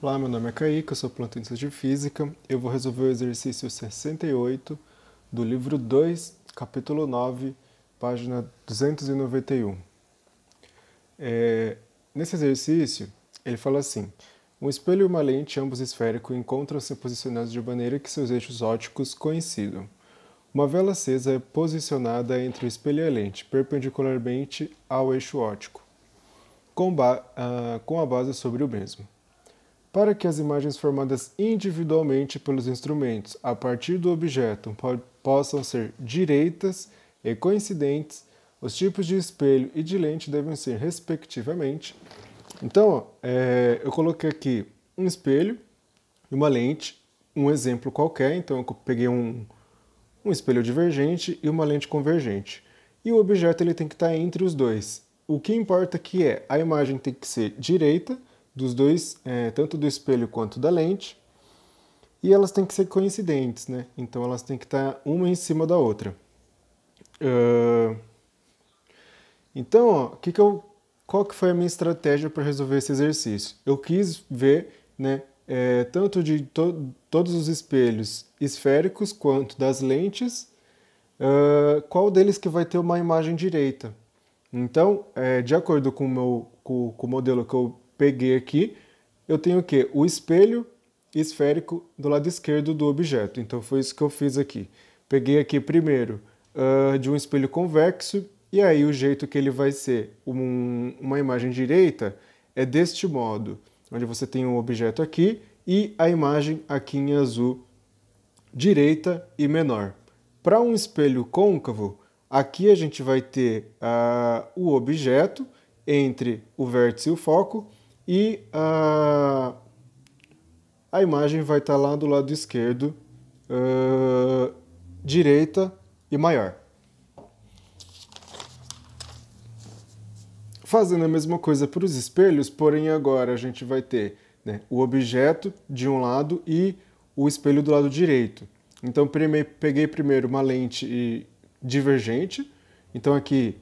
Olá, meu nome é Kaique, eu sou plantonista de Física. Eu vou resolver o exercício 68 do livro 2, capítulo 9, página 291. É, nesse exercício, ele fala assim: um espelho e uma lente, ambos esféricos, encontram-se posicionados de maneira que seus eixos óticos coincidam. Uma vela acesa é posicionada entre o espelho e a lente, perpendicularmente ao eixo ótico, com, ba- uh, com a base sobre o mesmo para que as imagens formadas individualmente pelos instrumentos a partir do objeto po possam ser direitas e coincidentes, os tipos de espelho e de lente devem ser respectivamente. Então, é, eu coloquei aqui um espelho e uma lente, um exemplo qualquer. Então, eu peguei um, um espelho divergente e uma lente convergente. E o objeto ele tem que estar tá entre os dois. O que importa aqui é a imagem tem que ser direita dos dois, é, tanto do espelho quanto da lente, e elas têm que ser coincidentes, né? Então elas têm que estar uma em cima da outra. Uh, então, ó, que que eu, qual que foi a minha estratégia para resolver esse exercício? Eu quis ver, né, é, tanto de to todos os espelhos esféricos quanto das lentes, uh, qual deles que vai ter uma imagem direita. Então, é, de acordo com o, meu, com, com o modelo que eu peguei aqui, eu tenho o quê? O espelho esférico do lado esquerdo do objeto. Então foi isso que eu fiz aqui. Peguei aqui primeiro uh, de um espelho convexo, e aí o jeito que ele vai ser um, uma imagem direita é deste modo, onde você tem um objeto aqui e a imagem aqui em azul direita e menor. Para um espelho côncavo, aqui a gente vai ter uh, o objeto entre o vértice e o foco, e a, a imagem vai estar tá lá do lado esquerdo, uh, direita e maior. Fazendo a mesma coisa para os espelhos, porém agora a gente vai ter né, o objeto de um lado e o espelho do lado direito. Então peguei primeiro uma lente divergente, então aqui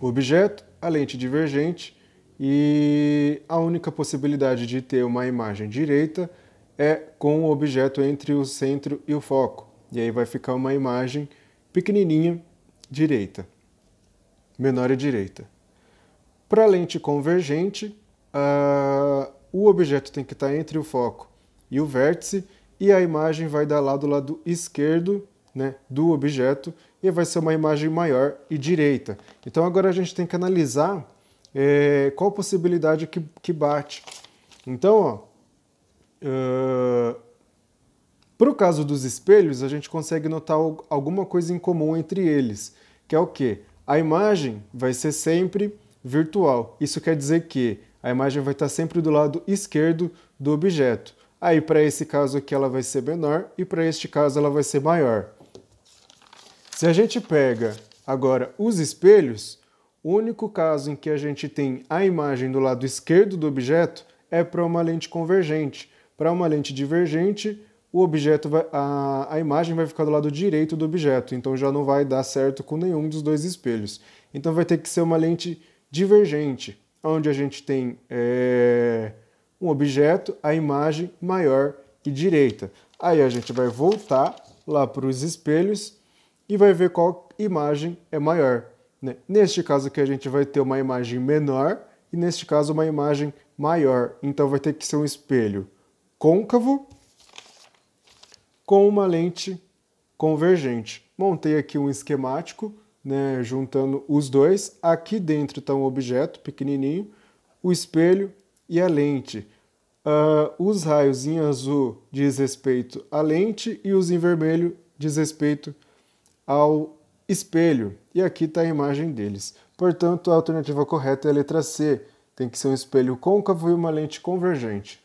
o objeto, a lente divergente, e a única possibilidade de ter uma imagem direita é com o objeto entre o centro e o foco. E aí vai ficar uma imagem pequenininha direita, menor e direita. Para a lente convergente, uh, o objeto tem que estar tá entre o foco e o vértice e a imagem vai dar lá do lado esquerdo né, do objeto e vai ser uma imagem maior e direita. Então agora a gente tem que analisar é, qual possibilidade que, que bate. Então, ó, uh, é, para o caso dos espelhos, a gente consegue notar alguma coisa em comum entre eles, que é o que? A imagem vai ser sempre virtual. Isso quer dizer que a imagem vai estar sempre do lado esquerdo do objeto. Aí para esse caso aqui ela vai ser menor e para este caso ela vai ser maior. Se a gente pega agora os espelhos, o único caso em que a gente tem a imagem do lado esquerdo do objeto é para uma lente convergente. Para uma lente divergente, o objeto vai, a, a imagem vai ficar do lado direito do objeto, então já não vai dar certo com nenhum dos dois espelhos. Então vai ter que ser uma lente divergente, onde a gente tem é, um objeto, a imagem maior e direita. Aí a gente vai voltar lá para os espelhos e vai ver qual imagem é maior. Né? Neste caso aqui a gente vai ter uma imagem menor e neste caso uma imagem maior. Então vai ter que ser um espelho côncavo com uma lente convergente. Montei aqui um esquemático, né, juntando os dois. Aqui dentro está um objeto pequenininho, o espelho e a lente. Uh, os raios em azul diz respeito à lente e os em vermelho diz respeito ao espelho, e aqui está a imagem deles. Portanto, a alternativa correta é a letra C, tem que ser um espelho côncavo e uma lente convergente.